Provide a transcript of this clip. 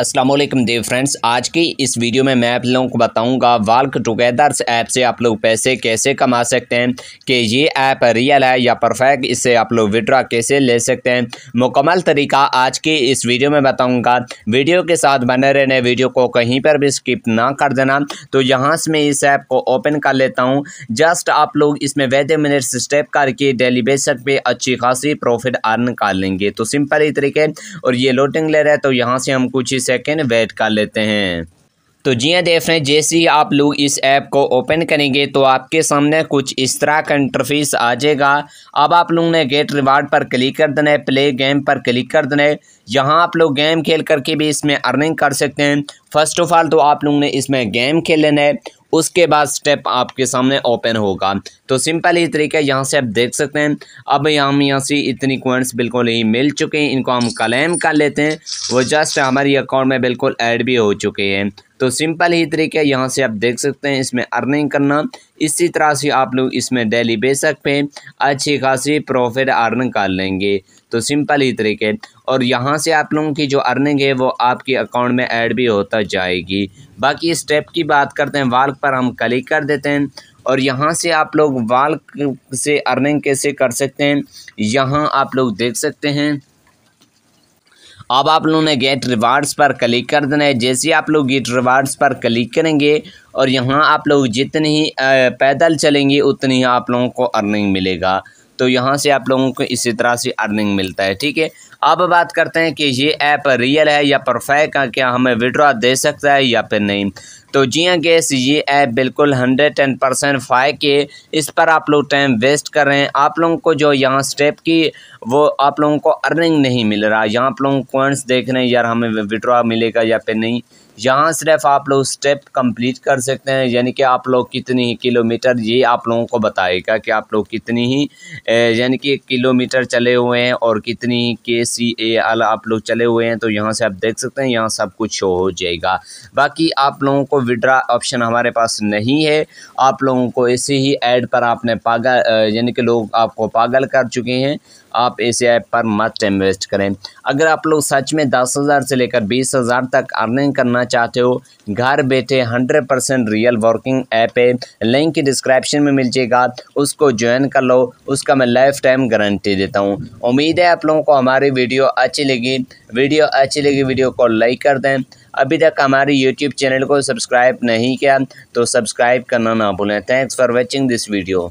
असलम देव friends आज की इस वीडियो में मैं आप लोगों को बताऊंगा वाल्क टुगेदर ऐप से आप लोग पैसे कैसे कमा सकते हैं कि ये ऐप रियल है या परफेक्ट इससे आप लोग विड्रा कैसे ले सकते हैं मुकम्मल तरीका आज की इस वीडियो में बताऊंगा वीडियो के साथ बने रहने वीडियो को कहीं पर भी स्किप ना कर देना तो यहाँ से मैं इस ऐप को ओपन कर लेता हूँ जस्ट आप लोग इसमें वैध मिनट्स स्टेप करके डेली बेसर पर अच्छी खासी प्रॉफिट अर्न कर लेंगे तो सिंपल ही तरीके और ये लोटिंग ले रहे हैं तो यहाँ से हम कुछ सेकेंड वेट कर लेते हैं तो जी हाँ देख रहे हैं जैसे ही आप लोग इस ऐप को ओपन करेंगे तो आपके सामने कुछ इस तरह का इंटरफेस आ जाएगा अब आप लोगों ने गेट रिवार्ड पर क्लिक कर देना है प्ले गेम पर क्लिक कर देना है यहाँ आप लोग गेम खेल करके भी इसमें अर्निंग कर सकते हैं फर्स्ट ऑफ ऑल तो आप लोगों ने इसमें गेम खेल लेना है उसके बाद स्टेप आपके सामने ओपन होगा तो सिंपल ही तरीका यहाँ से आप देख सकते हैं अब हम यहाँ से इतनी क्वेंट्स बिल्कुल ही मिल चुके हैं इनको हम क्लेम कर लेते हैं वो जस्ट हमारी अकाउंट में बिल्कुल ऐड भी हो चुके हैं तो सिंपल ही तरीके यहाँ से आप देख सकते हैं इसमें अर्निंग करना इसी तरह से आप लोग इसमें डेली बेसक पे अच्छी खासी प्रॉफिट अर्न कर लेंगे तो सिंपल ही तरीके और यहाँ से आप लोगों की जो अर्निंग है वो आपके अकाउंट में ऐड भी होता जाएगी बाकी स्टेप की बात करते हैं वाल पर हम क्लिक कर देते हैं और यहाँ से आप लोग वाल से अर्निंग कैसे कर सकते हैं यहाँ आप लोग देख सकते हैं अब आप लोगों ने गेट रिवार्ड्स पर क्लिक कर देना है जैसे आप लोग गेट रिवार्ड्स पर क्लिक करेंगे और यहाँ आप लोग जितनी ही पैदल चलेंगे उतनी ही आप लोगों को अर्निंग मिलेगा तो यहाँ से आप लोगों को इसी तरह से अर्निंग मिलता है ठीक है अब बात करते हैं कि ये ऐप रियल है या परफेक्ट है क्या हमें विड्रॉ दे सकता है या फिर नहीं तो जी हाँ गैस ये ऐप बिल्कुल हंड्रेड टेन परसेंट फाइव के इस पर आप लोग टाइम वेस्ट कर रहे हैं आप लोगों को जो यहाँ स्टेप की वो आप लोगों को अर्निंग नहीं मिल रहा यहाँ आप लोग क्वेंट्स देख रहे हैं यार हमें विड्रॉ मिलेगा या फिर नहीं यहाँ सिर्फ आप लोग स्टेप कंप्लीट कर सकते हैं यानी कि आप लोग कितनी ही किलोमीटर ये आप लोगों को बताएगा कि आप लोग कितनी ही यानी कि किलोमीटर चले हुए हैं और कितनी ही केस सी ए एल आप लोग चले हुए हैं तो यहाँ से आप देख सकते हैं यहाँ सब कुछ शो हो जाएगा बाकी आप लोगों को विड्रा ऑप्शन हमारे पास नहीं है आप लोगों को ऐसे ही ऐड पर आपने पागल यानी कि लोग आपको पागल कर चुके हैं आप इस ऐप पर मस्ट इन्वेस्ट करें अगर आप लोग सच में दस हज़ार से लेकर बीस हज़ार तक अर्निंग करना चाहते हो घर बैठे hundred percent real working app है लिंक डिस्क्रिप्शन में मिल जाएगा उसको ज्वाइन कर लो उसका मैं लाइफ टाइम गारंटी देता हूँ उम्मीद है आप लोगों को हमारी वीडियो अच्छी लगी वीडियो अच्छी लगी वीडियो को लाइक कर दें अभी तक हमारे यूट्यूब चैनल को सब्सक्राइब नहीं किया तो सब्सक्राइब करना ना भूलें thanks for watching this video